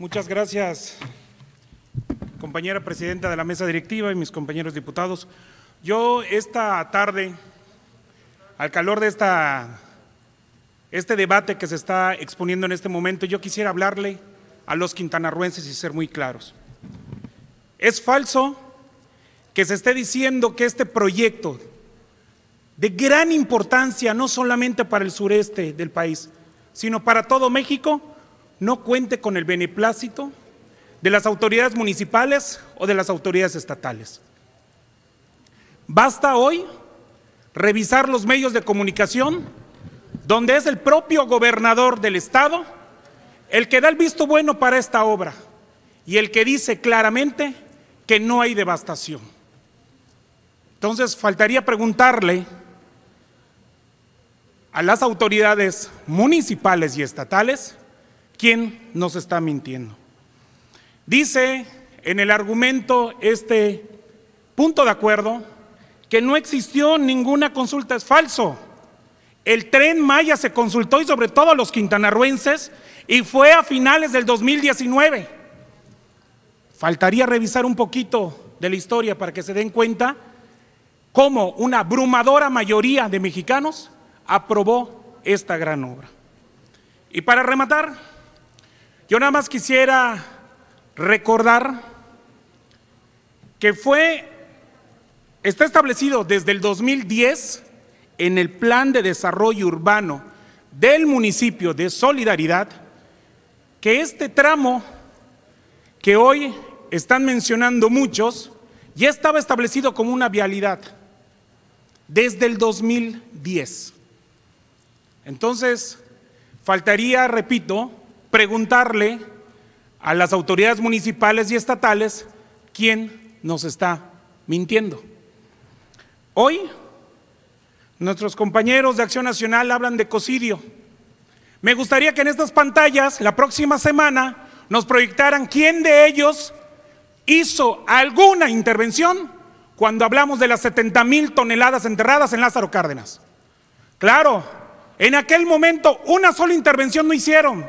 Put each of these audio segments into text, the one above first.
Muchas gracias, compañera presidenta de la mesa directiva y mis compañeros diputados. Yo esta tarde, al calor de esta, este debate que se está exponiendo en este momento, yo quisiera hablarle a los quintanarruenses y ser muy claros. Es falso que se esté diciendo que este proyecto de gran importancia, no solamente para el sureste del país, sino para todo México, no cuente con el beneplácito de las autoridades municipales o de las autoridades estatales. Basta hoy revisar los medios de comunicación donde es el propio gobernador del estado el que da el visto bueno para esta obra y el que dice claramente que no hay devastación. Entonces, faltaría preguntarle a las autoridades municipales y estatales quién nos está mintiendo. Dice en el argumento este punto de acuerdo que no existió ninguna consulta, es falso. El tren Maya se consultó y sobre todo a los quintanarruenses y fue a finales del 2019. Faltaría revisar un poquito de la historia para que se den cuenta cómo una abrumadora mayoría de mexicanos aprobó esta gran obra. Y para rematar, yo nada más quisiera recordar que fue, está establecido desde el 2010 en el Plan de Desarrollo Urbano del municipio de Solidaridad, que este tramo que hoy están mencionando muchos, ya estaba establecido como una vialidad desde el 2010. Entonces, faltaría, repito, preguntarle a las autoridades municipales y estatales quién nos está mintiendo. Hoy nuestros compañeros de Acción Nacional hablan de cocidio. Me gustaría que en estas pantallas la próxima semana nos proyectaran quién de ellos hizo alguna intervención cuando hablamos de las 70 mil toneladas enterradas en Lázaro Cárdenas. Claro, en aquel momento una sola intervención no hicieron,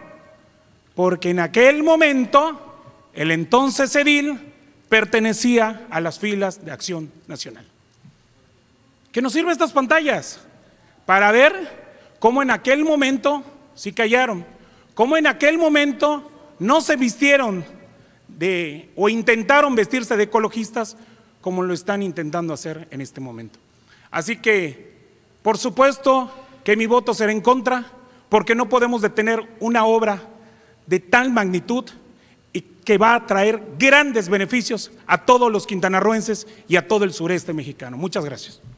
porque en aquel momento el entonces edil pertenecía a las filas de Acción Nacional. ¿Qué nos sirven estas pantallas? Para ver cómo en aquel momento sí callaron, cómo en aquel momento no se vistieron de o intentaron vestirse de ecologistas como lo están intentando hacer en este momento. Así que, por supuesto que mi voto será en contra, porque no podemos detener una obra de tal magnitud y que va a traer grandes beneficios a todos los quintanarruenses y a todo el sureste mexicano. Muchas gracias.